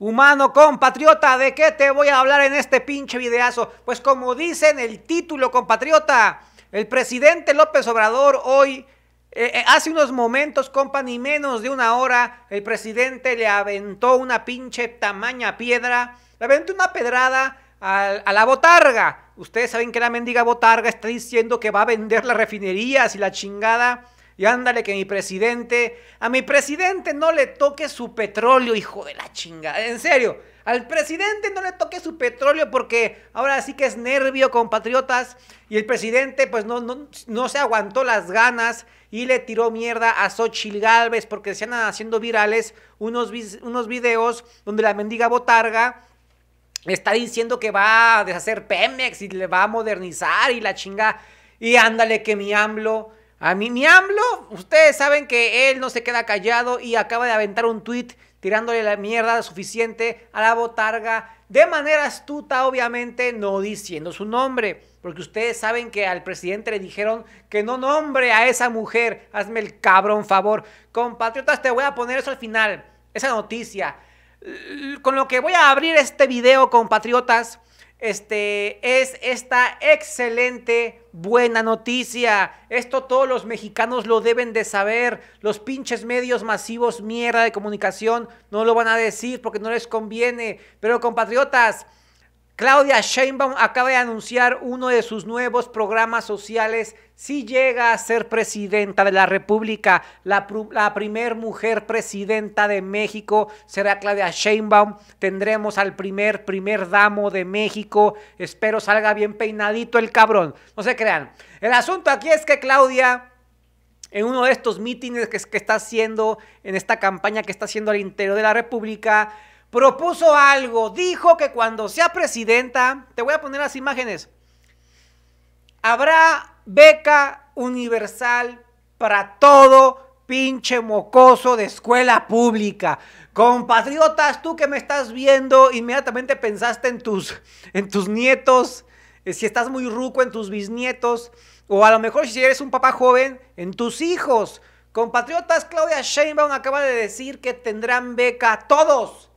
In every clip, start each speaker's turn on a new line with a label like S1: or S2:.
S1: Humano compatriota, ¿de qué te voy a hablar en este pinche videazo? Pues como dice en el título, compatriota, el presidente López Obrador hoy, eh, eh, hace unos momentos, compa, ni menos de una hora, el presidente le aventó una pinche tamaña piedra, le aventó una pedrada a, a la botarga. Ustedes saben que la mendiga botarga está diciendo que va a vender las refinerías y la chingada. Y ándale que mi presidente, a mi presidente no le toque su petróleo, hijo de la chinga. En serio, al presidente no le toque su petróleo porque ahora sí que es nervio, compatriotas. Y el presidente pues no, no, se aguantó las ganas y le tiró mierda a Xochitl Galvez porque se han haciendo virales unos, unos videos donde la mendiga botarga está diciendo que va a deshacer Pemex y le va a modernizar y la chinga. Y ándale que mi AMLO a mí, mi hablo. ustedes saben que él no se queda callado y acaba de aventar un tuit tirándole la mierda suficiente a la botarga de manera astuta, obviamente, no diciendo su nombre. Porque ustedes saben que al presidente le dijeron que no nombre a esa mujer. Hazme el cabrón favor. Compatriotas, te voy a poner eso al final. Esa noticia. Con lo que voy a abrir este video, compatriotas, este, es esta excelente buena noticia. Esto todos los mexicanos lo deben de saber. Los pinches medios masivos mierda de comunicación no lo van a decir porque no les conviene. Pero compatriotas, Claudia Sheinbaum acaba de anunciar uno de sus nuevos programas sociales si llega a ser presidenta de la República. La, primer mujer presidenta de México será Claudia Sheinbaum. Tendremos al primer primer damo de México. Espero salga bien peinadito el cabrón. No se crean. El asunto aquí es que Claudia en uno de estos mítines que, que, está haciendo, en esta campaña que está haciendo al interior de la República, propuso algo, dijo que cuando sea presidenta, te voy a poner las imágenes, habrá beca universal para todo pinche mocoso de escuela pública. Compatriotas, tú que me estás viendo, inmediatamente pensaste en tus, en tus nietos, eh, si estás muy ruco, en tus bisnietos, o a lo mejor si eres un papá joven, en tus hijos. Compatriotas, Claudia Sheinbaum acaba de decir que tendrán beca todos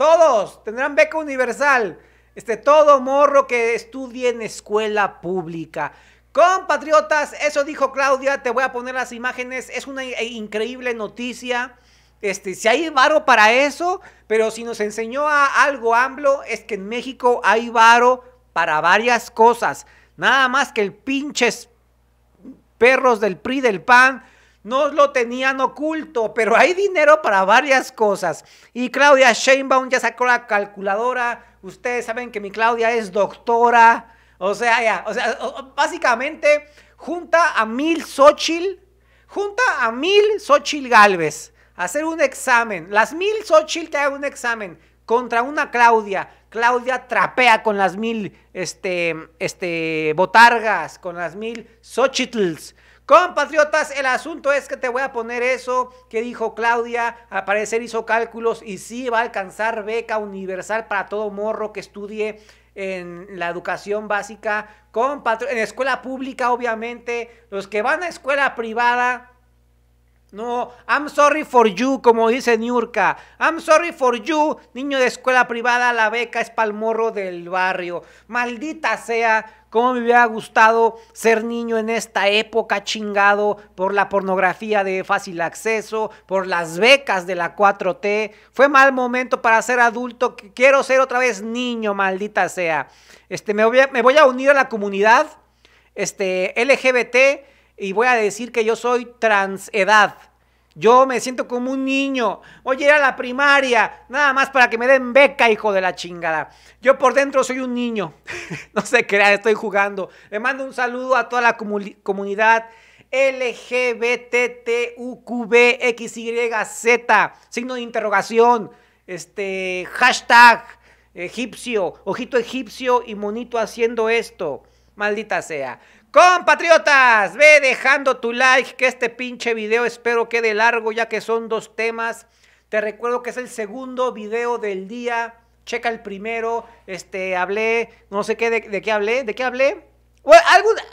S1: todos tendrán beca universal. Este todo morro que estudie en escuela pública. Compatriotas, eso dijo Claudia, te voy a poner las imágenes, es una increíble noticia. Este, si hay varo para eso, pero si nos enseñó a algo AMLO es que en México hay varo para varias cosas. Nada más que el pinches perros del PRI del PAN no lo tenían oculto, pero hay dinero para varias cosas. Y Claudia Sheinbaum ya sacó la calculadora. Ustedes saben que mi Claudia es doctora. O sea, ya, o sea, básicamente junta a mil Xochitl, junta a mil Xochitl Galvez. Hacer un examen. Las mil Xochitl que hagan un examen contra una Claudia. Claudia trapea con las mil este, este, botargas, con las mil Xochitls. Compatriotas, el asunto es que te voy a poner eso que dijo Claudia. Al parecer hizo cálculos y sí va a alcanzar beca universal para todo morro que estudie en la educación básica, en escuela pública, obviamente. Los que van a escuela privada, no, I'm sorry for you, como dice Niurka. I'm sorry for you, niño de escuela privada, la beca es morro del barrio. Maldita sea cómo me hubiera gustado ser niño en esta época chingado por la pornografía de fácil acceso, por las becas de la 4T. Fue mal momento para ser adulto, quiero ser otra vez niño, maldita sea. Este, me, voy a, me voy a unir a la comunidad este, LGBT y voy a decir que yo soy transedad. Yo me siento como un niño. Voy a ir a la primaria, nada más para que me den beca, hijo de la chingada. Yo por dentro soy un niño. no sé qué, estoy jugando. Le mando un saludo a toda la comunidad LGBTTUQBXYZ, Signo de interrogación. Este, hashtag egipcio, ojito egipcio y monito haciendo esto. Maldita sea. Compatriotas, ve dejando tu like, que este pinche video espero quede largo ya que son dos temas. Te recuerdo que es el segundo video del día. Checa el primero. Este, hablé, no sé qué, de, qué hablé, de qué hablé. o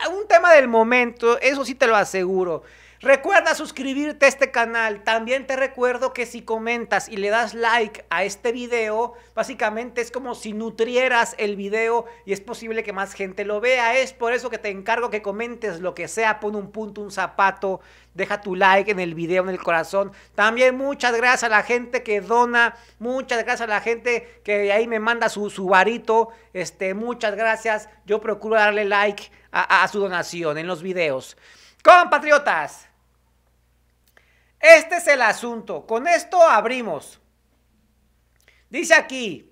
S1: algún tema del momento, eso sí te lo aseguro. Recuerda suscribirte a este canal. También te recuerdo que si comentas y le das like a este video, básicamente es como si nutrieras el video y es posible que más gente lo vea. Es por eso que te encargo que comentes lo que sea, pon un punto, un zapato, deja tu like en el video, en el corazón. También muchas gracias a la gente que dona, muchas gracias a la gente que ahí me manda su, su varito. Este, muchas gracias. Yo procuro darle like a su donación en los videos. Compatriotas, este es el asunto. Con esto abrimos. Dice aquí,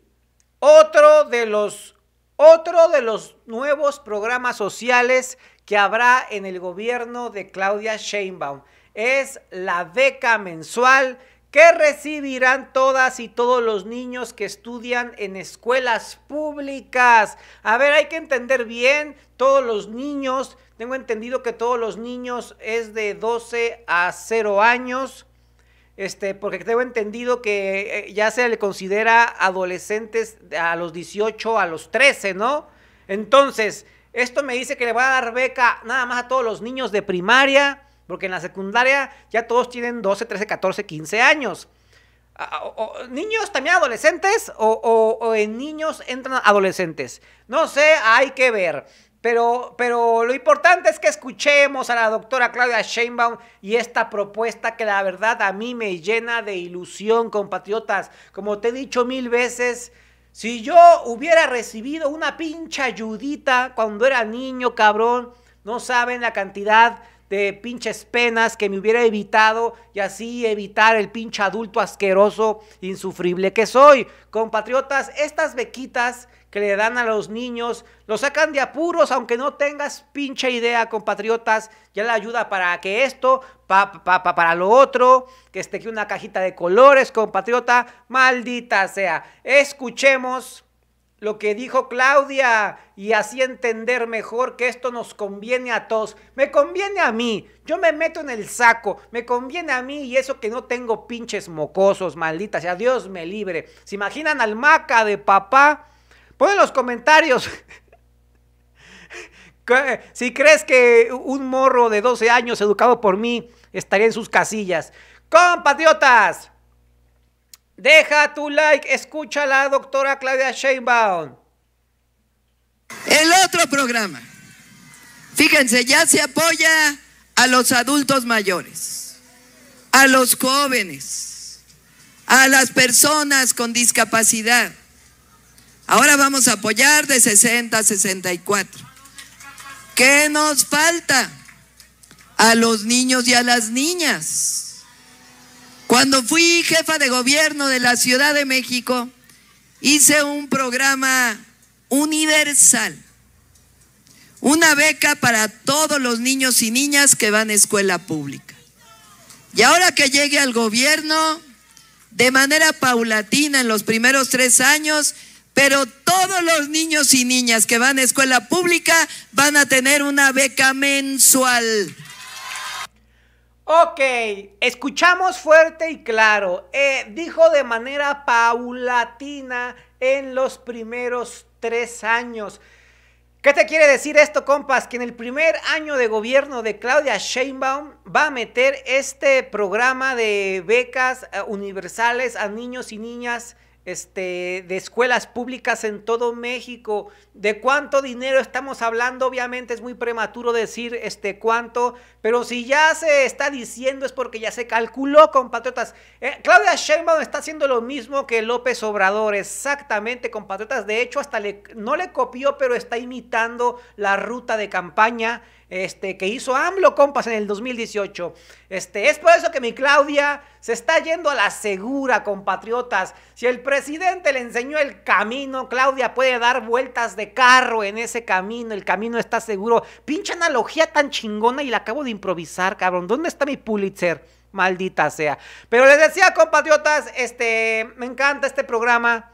S1: otro de los, otro de los nuevos programas sociales que habrá en el gobierno de Claudia Sheinbaum es la beca mensual que recibirán todas y todos los niños que estudian en escuelas públicas. A ver, hay que entender bien, todos los niños tengo entendido que todos los niños es de 12 a 0 años. Este, porque tengo entendido que eh, ya se le considera adolescentes a los 18, a los 13, ¿no? Entonces, esto me dice que le va a dar beca nada más a todos los niños de primaria, porque en la secundaria ya todos tienen 12, 13, 14, 15 años. Ah, ah, ¿Niños también adolescentes? o, en niños entran adolescentes? No sé, hay que ver. Pero, pero, lo importante es que escuchemos a la doctora Claudia Sheinbaum y esta propuesta que la verdad a mí me llena de ilusión, compatriotas. Como te he dicho mil veces, si yo hubiera recibido una pincha ayudita cuando era niño, cabrón, no saben la cantidad de pinches penas que me hubiera evitado y así evitar el pinche adulto asqueroso, insufrible que soy. Compatriotas, estas bequitas que le dan a los niños, los sacan de apuros, aunque no tengas pinche idea, compatriotas, ya la ayuda para que esto, pa, pa, para lo otro, que esté aquí una cajita de colores, compatriota, maldita sea. Escuchemos lo que dijo Claudia y así entender mejor que esto nos conviene a todos. Me conviene a mí, yo me meto en el saco, me conviene a mí y eso que no tengo pinches mocosos, maldita sea, Dios me libre. ¿Se imaginan al maca de papá? Pon en los comentarios si crees que un morro de 12 años educado por mí estaría en sus casillas. Compatriotas, deja tu
S2: like, escucha a la doctora Claudia Sheinbaum. El otro programa, fíjense, ya se apoya a los adultos mayores, a los jóvenes, a las personas con discapacidad Ahora vamos a apoyar de 60 a 64. ¿Qué nos falta? A los niños y a las niñas. Cuando fui jefa de gobierno de la Ciudad de México, hice un programa universal, una beca para todos los niños y niñas que van a escuela pública. Y ahora que llegue al gobierno, de manera paulatina, en los primeros tres años, pero todos los niños y niñas que van a escuela pública van a tener una beca mensual.
S1: Ok, escuchamos fuerte y claro. Eh, dijo de manera paulatina en los primeros tres años. ¿Qué te quiere decir esto, compas? Que en el primer año de gobierno de Claudia Sheinbaum va a meter este programa de becas eh, universales a niños y niñas este, de escuelas públicas en todo México. ¿De cuánto dinero estamos hablando? Obviamente es muy prematuro decir este cuánto, pero si ya se está diciendo es porque ya se calculó, compatriotas. Eh, Claudia Sheinbaum está haciendo lo mismo que López Obrador, exactamente, compatriotas. De hecho, hasta no le copió, pero está imitando la ruta de campaña este, que hizo AMLO, compas, en el 2018. Este, es por eso que mi Claudia se está yendo a la segura, compatriotas. Si el presidente le enseñó el camino, Claudia puede dar vueltas de carro, en ese camino, el camino está seguro. Pinche analogía tan chingona y la acabo de improvisar, cabrón. ¿Dónde está mi Pulitzer? Maldita sea. Pero les decía, compatriotas, este, me encanta este programa.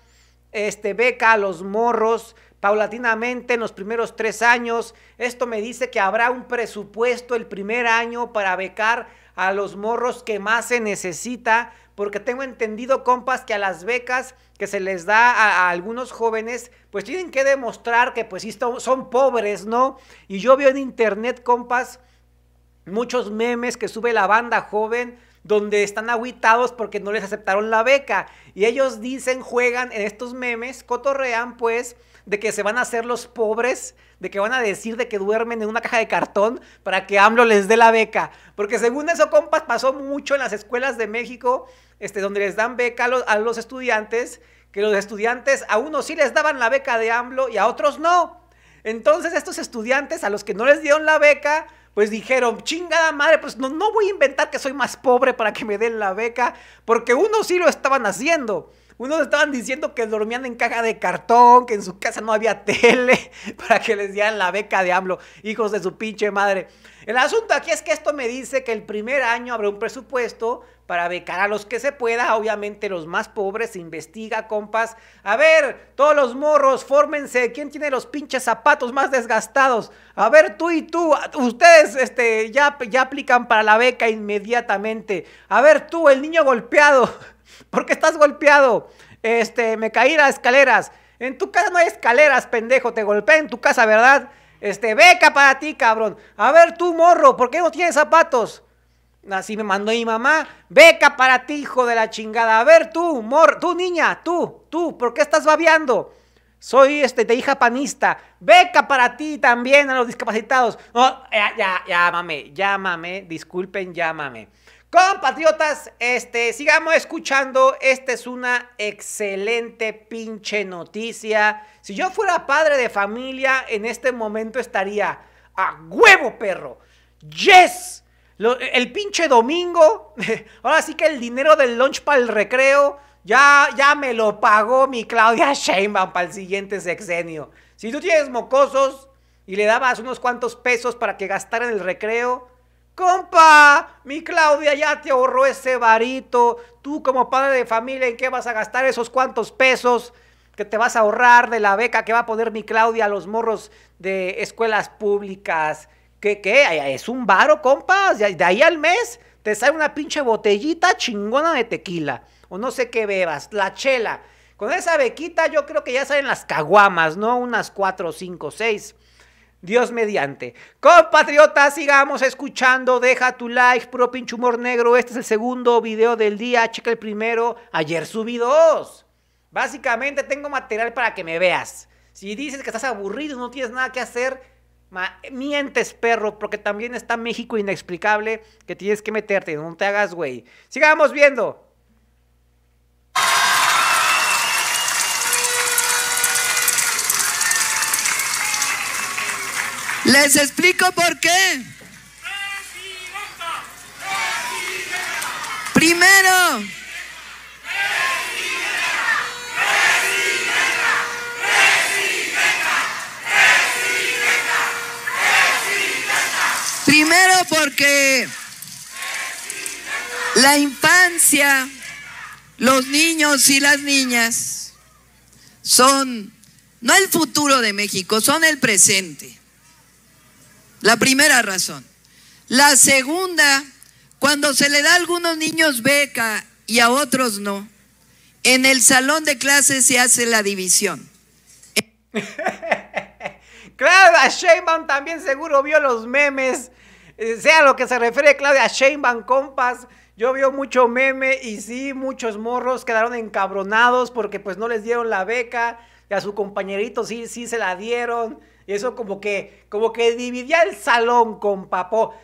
S1: Este, beca a los morros paulatinamente en los primeros tres años. Esto me dice que habrá un presupuesto el primer año para becar a los morros que más se necesita porque tengo entendido, compas, que a las becas que se les da a, algunos jóvenes, pues tienen que demostrar que pues sí son pobres, ¿no? Y yo veo en internet, compas, muchos memes que sube la banda joven donde están aguitados porque no les aceptaron la beca. Y ellos dicen, juegan en estos memes, cotorrean pues de que se van a hacer los pobres, de que van a decir de que duermen en una caja de cartón para que AMLO les dé la beca. Porque según eso, compas, pasó mucho en las escuelas de México, este, donde les dan beca a los, estudiantes, que los estudiantes a unos sí les daban la beca de AMLO y a otros no. Entonces estos estudiantes a los que no les dieron la beca, pues dijeron, chingada madre, pues no, no voy a inventar que soy más pobre para que me den la beca, porque unos sí lo estaban haciendo. Unos estaban diciendo que dormían en caja de cartón, que en su casa no había tele para que les dieran la beca de AMLO. Hijos de su pinche madre. El asunto aquí es que esto me dice que el primer año habrá un presupuesto para becar a los que se pueda, obviamente los más pobres, investiga, compas. A ver, todos los morros, fórmense, ¿quién tiene los pinches zapatos más desgastados? A ver, tú y tú, ustedes este, ya, ya aplican para la beca inmediatamente. A ver, tú, el niño golpeado. porque estás golpeado. Este, me caí las escaleras. En tu casa no hay escaleras, pendejo. Te golpeé en tu casa, ¿verdad? Este, beca para ti, cabrón. A ver, tú, morro, ¿por qué no tienes zapatos? Así me mandó mi mamá. Beca para ti, hijo de la chingada. A ver, tú, morro, tú, niña, tú, tú, ¿por qué estás babeando? Soy este, de hija panista. Beca para ti también a los discapacitados. No, ya, ya, llámame, llámame, disculpen, llámame. Compatriotas, este, sigamos escuchando. Esta es una excelente pinche noticia. Si yo fuera padre de familia, en este momento estaría a huevo, perro. Yes. el pinche domingo. Ahora sí que el dinero del lunch para el recreo. Ya, ya me lo pagó mi Claudia Sheinbaum para el siguiente sexenio. Si tú tienes mocosos y le dabas unos cuantos pesos para que en el recreo, Compa, mi Claudia ya te ahorró ese varito. Tú como padre de familia, ¿en qué vas a gastar esos cuantos pesos que te vas a ahorrar de la beca que va a poner mi Claudia a los morros de escuelas públicas? ¿Qué, qué? ¿Es un varo, compa? De ahí al mes te sale una pinche botellita chingona de tequila. O no sé qué bebas, la chela. Con esa bequita yo creo que ya salen las caguamas, ¿no? Unas cuatro, cinco, seis. Dios mediante. Compatriotas, sigamos escuchando. Deja tu like, pro pinche humor negro. Este es el segundo video del día. Checa el primero. Ayer subí dos. Básicamente tengo material para que me veas. Si dices que estás aburrido, no tienes nada que hacer, mientes, perro, porque también está México inexplicable que tienes que meterte. No te hagas, güey. Sigamos viendo.
S2: Les explico por qué. Primero. Primero porque la infancia, los niños y las niñas son no el futuro de México, son el presente. La primera razón. La segunda, cuando se le da a algunos niños beca y a otros no, en el salón de clases se hace la división. Claudia
S1: Sheinbaum también seguro vio los memes, eh, sea lo que se refiere Claudia Sheinbaum, compas. Yo vio mucho meme y sí, muchos morros quedaron encabronados porque pues no les dieron la beca y a su compañerito sí, sí se la dieron. Y Eso como que, como que dividía el salón, con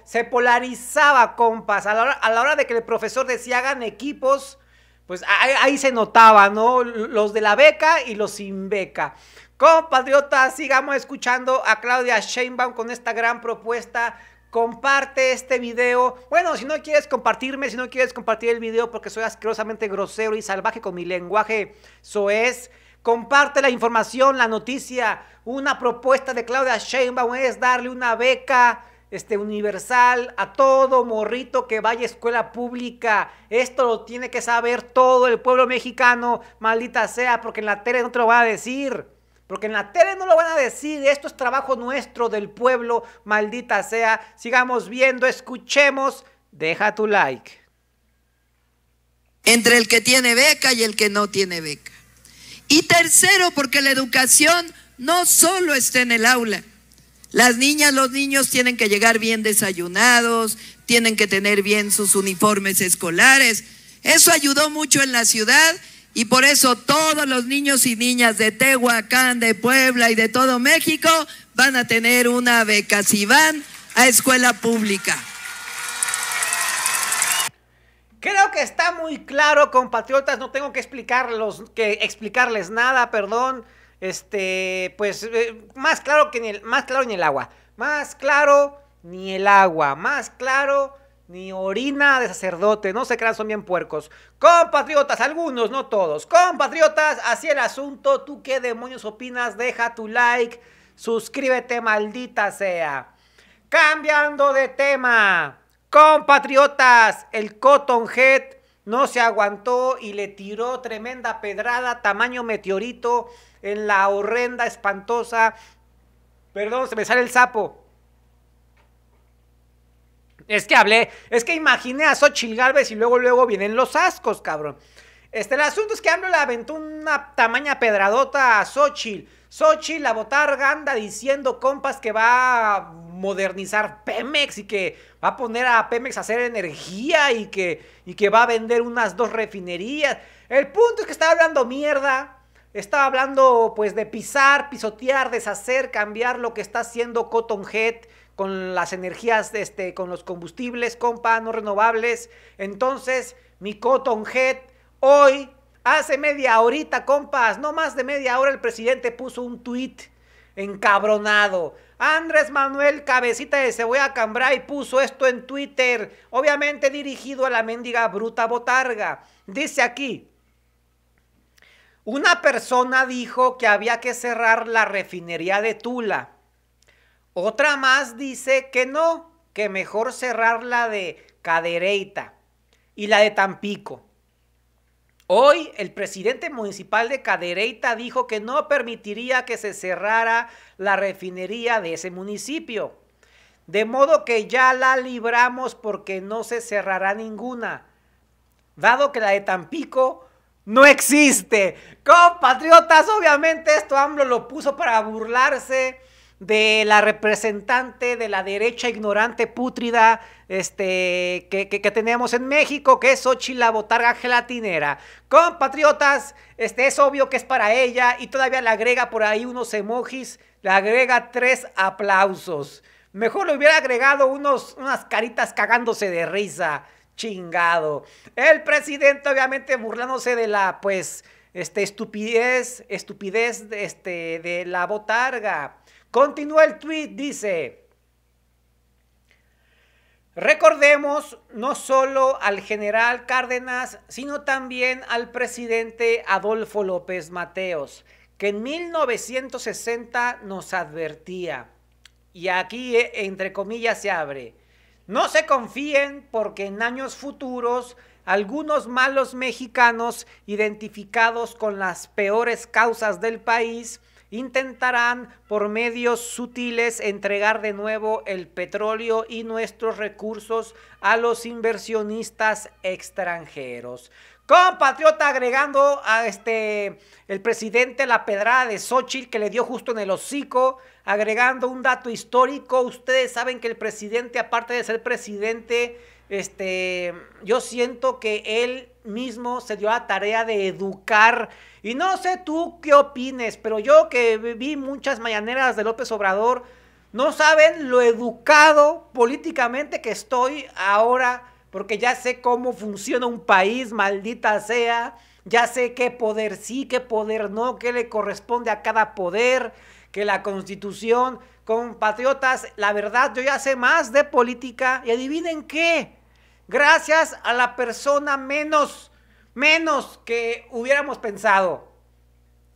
S1: se polarizaba, compas. A la, hora, de que el profesor decía hagan equipos, pues ahí, se notaba, ¿no? Los de la beca y los sin beca. Compatriotas, sigamos escuchando a Claudia Sheinbaum con esta gran propuesta. Comparte este video. Bueno, si no quieres compartirme, si no quieres compartir el video porque soy asquerosamente grosero y salvaje con mi lenguaje soez. Es Comparte la información, la noticia. Una propuesta de Claudia Sheinbaum es darle una beca este, universal a todo morrito que vaya a escuela pública. Esto lo tiene que saber todo el pueblo mexicano, maldita sea, porque en la tele no te lo van a decir. Porque en la tele no lo van a decir, esto es trabajo nuestro del pueblo, maldita sea. Sigamos viendo, escuchemos, deja
S2: tu like. Entre el que tiene beca y el que no tiene beca y tercero, porque la educación no solo está en el aula. Las niñas, los niños tienen que llegar bien desayunados, tienen que tener bien sus uniformes escolares. Eso ayudó mucho en la ciudad y por eso todos los niños y niñas de Tehuacán, de Puebla y de todo México van a tener una beca si van a escuela pública.
S1: Creo que está muy claro, compatriotas. No tengo que explicarlos, que explicarles nada, perdón. Este, pues, eh, más claro que ni el, más claro ni el agua. Más claro ni el agua. Más claro ni orina de sacerdote. No se crean, son bien puercos. Compatriotas, algunos, no todos. Compatriotas, así el asunto. ¿Tú qué demonios opinas? Deja tu like. Suscríbete, maldita sea. Cambiando de tema. Compatriotas, el Cotton Head no se aguantó y le tiró tremenda pedrada tamaño meteorito en la horrenda, espantosa. Perdón, se me sale el sapo. Es que hablé, es que imaginé a Xochitl Galvez y luego, luego vienen los ascos, cabrón. Este, el asunto es que hablo la aventó una tamaña pedradota a Xochitl. Xochitl, la botarga, anda diciendo, compas, que va modernizar Pemex y que va a poner a Pemex a hacer energía y que, y que va a vender unas dos refinerías. El punto es que estaba hablando mierda. Estaba hablando pues de pisar, pisotear, deshacer, cambiar lo que está haciendo head con las energías, este, con los combustibles, compa, no renovables. Entonces, mi head hoy, hace media horita, compas, no más de media hora, el presidente puso un tweet encabronado. Andrés Manuel Cabecita de Cebolla Cambray puso esto en Twitter, obviamente dirigido a la mendiga bruta botarga. Dice aquí, una persona dijo que había que cerrar la refinería de Tula. Otra más dice que no, que mejor cerrar la de Cadereita y la de Tampico. Hoy el presidente municipal de Cadereyta dijo que no permitiría que se cerrara la refinería de ese municipio. De modo que ya la libramos porque no se cerrará ninguna, dado que la de Tampico no existe. Compatriotas, obviamente esto AMLO lo puso para burlarse de la representante de la derecha ignorante pútrida este, que, tenemos en México, que es Ochi la botarga gelatinera. Compatriotas, este, es obvio que es para ella y todavía le agrega por ahí unos emojis, le agrega tres aplausos. Mejor le hubiera agregado unos, unas caritas cagándose de risa. Chingado. El presidente, obviamente, burlándose de la, pues, este, estupidez, estupidez este, de la botarga. Continúa el tweet, dice. Recordemos no solo al general Cárdenas, sino también al presidente Adolfo López Mateos, que en 1960 nos advertía, y aquí eh, entre comillas se abre, no se confíen porque en años futuros algunos malos mexicanos identificados con las peores causas del país intentarán por medios sutiles entregar de nuevo el petróleo y nuestros recursos a los inversionistas extranjeros. Compatriota agregando a este el presidente la pedrada de Xochitl que le dio justo en el hocico, agregando un dato histórico, ustedes saben que el presidente aparte de ser presidente este yo siento que él mismo se dio la tarea de educar. Y no sé tú qué opines, pero yo que vi muchas mañaneras de López Obrador, no saben lo educado políticamente que estoy ahora, porque ya sé cómo funciona un país, maldita sea. Ya sé qué poder sí, qué poder no, qué le corresponde a cada poder, que la constitución. Compatriotas, la verdad, yo ya sé más de política y adivinen qué gracias a la persona menos, menos que hubiéramos pensado.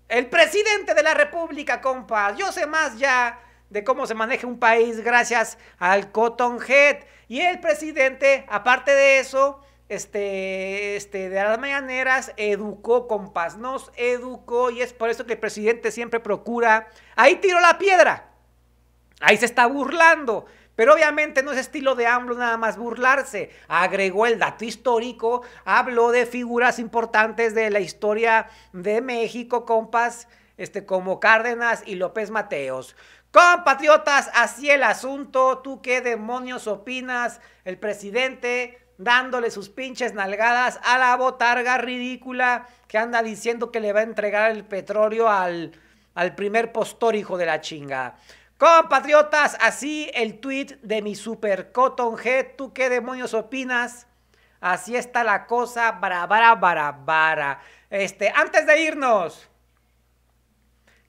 S1: El presidente de la República, compas. Yo sé más ya de cómo se maneja un país gracias al Cotton Head. Y el presidente, aparte de eso, este, este, de las mañaneras, educó, compas, nos educó y es por eso que el presidente siempre procura, ahí tiró la piedra, ahí se está burlando, pero obviamente no es estilo de AMLO nada más burlarse. Agregó el dato histórico, habló de figuras importantes de la historia de México, compas, este, como Cárdenas y López Mateos. Compatriotas, así el asunto. ¿Tú qué demonios opinas? El presidente dándole sus pinches nalgadas a la botarga ridícula que anda diciendo que le va a entregar el petróleo al, al primer postor hijo de la chinga. Compatriotas, así el tweet de mi super Cottonhead, G. ¿Tú qué demonios opinas? Así está la cosa, barabara, bara Este, antes de irnos,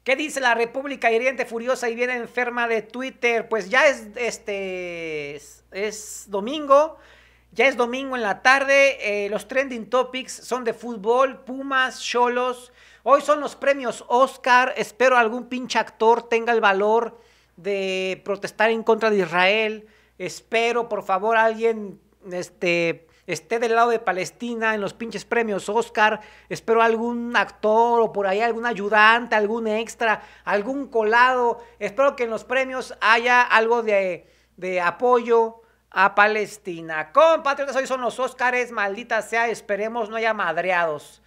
S1: ¿qué dice la República hiriente, furiosa y viene enferma de Twitter? Pues ya es, este, es, domingo. Ya es domingo en la tarde, eh, los trending topics son de fútbol, Pumas, Cholos. Hoy son los premios Oscar, espero algún pinche actor tenga el valor de protestar en contra de Israel. Espero, por favor, alguien este, esté del lado de Palestina en los pinches premios Oscar. Espero algún actor o por ahí algún ayudante, algún extra, algún colado. Espero que en los premios haya algo de, apoyo a Palestina. Compatriotas, hoy son los Oscars maldita sea, esperemos no haya madreados.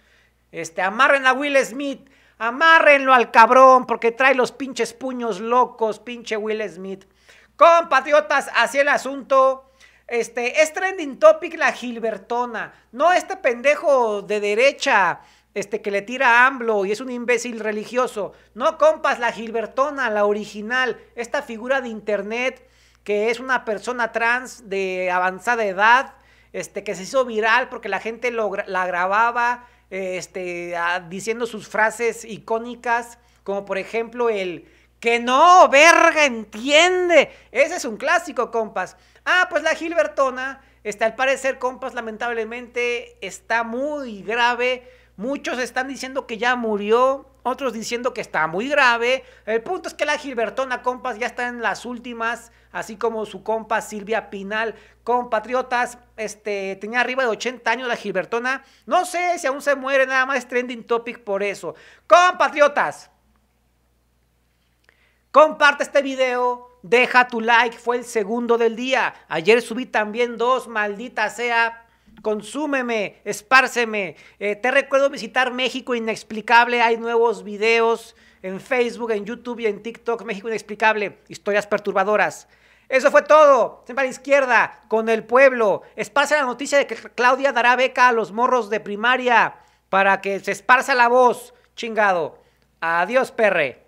S1: Este, amarren a Will Smith, Amárrenlo al cabrón porque trae los pinches puños locos, pinche Will Smith. Compatriotas, hacia el asunto. Este, es trending topic la Gilbertona. No este pendejo de derecha este, que le tira a AMLO y es un imbécil religioso. No, compas, la Gilbertona, la original, esta figura de internet que es una persona trans de avanzada edad, este, que se hizo viral porque la gente la grababa este, diciendo sus frases icónicas, como por ejemplo el que no, verga, entiende. Ese es un clásico, compas. Ah, pues la Gilbertona, está al parecer, compas, lamentablemente está muy grave Muchos están diciendo que ya murió, otros diciendo que está muy grave. El punto es que la Gilbertona, compas, ya está en las últimas, así como su compa Silvia Pinal. Compatriotas, este, tenía arriba de 80 años la Gilbertona. No sé si aún se muere, nada más trending topic por eso. Compatriotas, comparte este video. Deja tu like, fue el segundo del día. Ayer subí también dos, maldita sea, consúmeme, espárceme. Eh, te recuerdo visitar México Inexplicable, hay nuevos videos en Facebook, en YouTube y en TikTok, México Inexplicable, historias perturbadoras. Eso fue todo. Siempre a la izquierda, con el pueblo. Esparce la noticia de que Claudia dará beca a los morros de primaria para que se esparza la voz. Chingado. Adiós, perre.